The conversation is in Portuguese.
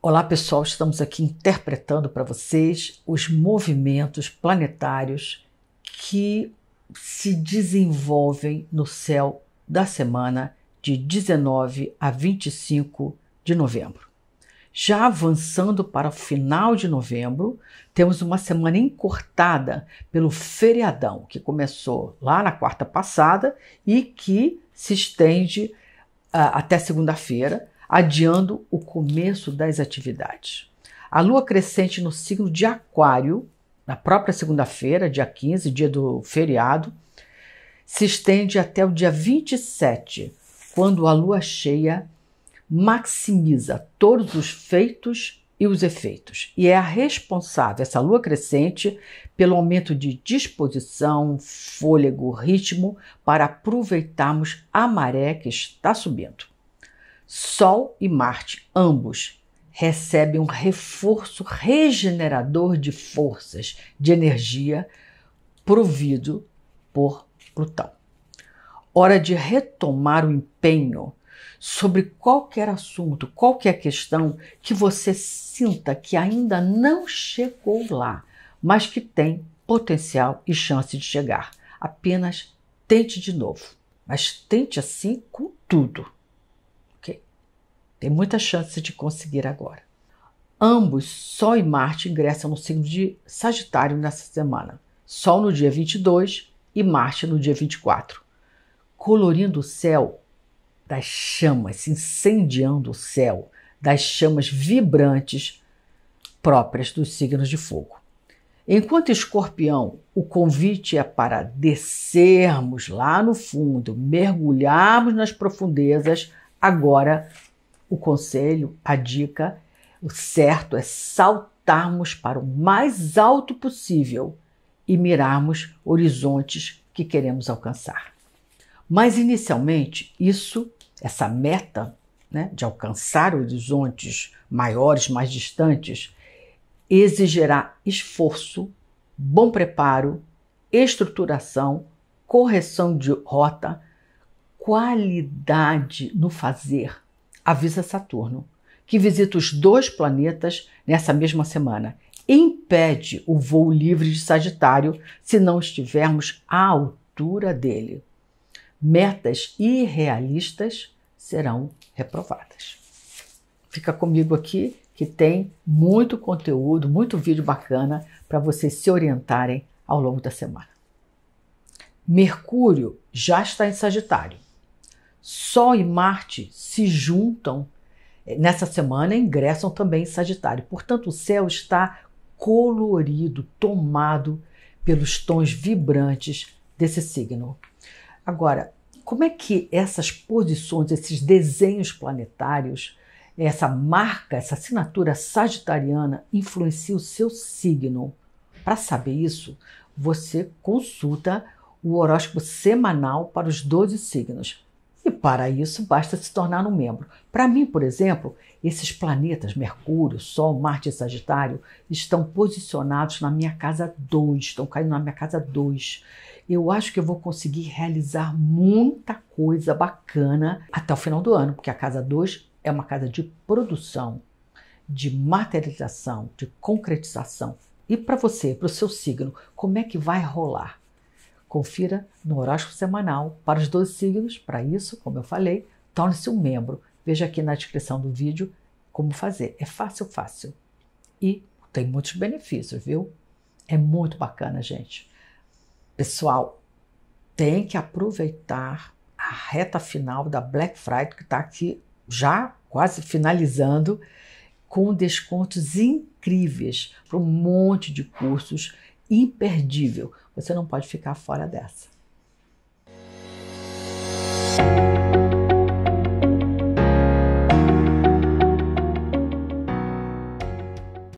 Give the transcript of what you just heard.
Olá pessoal, estamos aqui interpretando para vocês os movimentos planetários que se desenvolvem no céu da semana de 19 a 25 de novembro. Já avançando para o final de novembro, temos uma semana encurtada pelo feriadão que começou lá na quarta passada e que se estende uh, até segunda-feira adiando o começo das atividades. A lua crescente no signo de Aquário, na própria segunda-feira, dia 15, dia do feriado, se estende até o dia 27, quando a lua cheia maximiza todos os feitos e os efeitos. E é a responsável, essa lua crescente, pelo aumento de disposição, fôlego, ritmo, para aproveitarmos a maré que está subindo. Sol e Marte, ambos, recebem um reforço regenerador de forças, de energia, provido por Plutão. Hora de retomar o empenho sobre qualquer assunto, qualquer questão que você sinta que ainda não chegou lá, mas que tem potencial e chance de chegar. Apenas tente de novo, mas tente assim com tudo. Tem muita chance de conseguir agora. Ambos, Sol e Marte, ingressam no signo de Sagitário nessa semana. Sol no dia 22 e Marte no dia 24. Colorindo o céu das chamas, incendiando o céu das chamas vibrantes próprias dos signos de fogo. Enquanto escorpião, o convite é para descermos lá no fundo, mergulharmos nas profundezas, agora o conselho, a dica, o certo é saltarmos para o mais alto possível e mirarmos horizontes que queremos alcançar. Mas inicialmente, isso, essa meta né, de alcançar horizontes maiores, mais distantes, exigirá esforço, bom preparo, estruturação, correção de rota, qualidade no fazer, avisa Saturno, que visita os dois planetas nessa mesma semana impede o voo livre de Sagitário se não estivermos à altura dele. Metas irrealistas serão reprovadas. Fica comigo aqui que tem muito conteúdo, muito vídeo bacana para vocês se orientarem ao longo da semana. Mercúrio já está em Sagitário Sol e Marte se juntam eh, nessa semana e ingressam também em Sagitário. Portanto, o céu está colorido, tomado pelos tons vibrantes desse signo. Agora, como é que essas posições, esses desenhos planetários, essa marca, essa assinatura sagitariana influencia o seu signo? Para saber isso, você consulta o horóscopo semanal para os 12 signos. E para isso basta se tornar um membro. Para mim, por exemplo, esses planetas Mercúrio, Sol, Marte e Sagitário estão posicionados na minha casa 2, estão caindo na minha casa 2. Eu acho que eu vou conseguir realizar muita coisa bacana até o final do ano, porque a casa 2 é uma casa de produção, de materialização, de concretização. E para você, para o seu signo, como é que vai rolar? Confira no horóscopo semanal para os 12 signos. Para isso, como eu falei, torne-se um membro. Veja aqui na descrição do vídeo como fazer. É fácil, fácil. E tem muitos benefícios, viu? É muito bacana, gente. Pessoal, tem que aproveitar a reta final da Black Friday, que está aqui já quase finalizando, com descontos incríveis para um monte de cursos imperdível. Você não pode ficar fora dessa.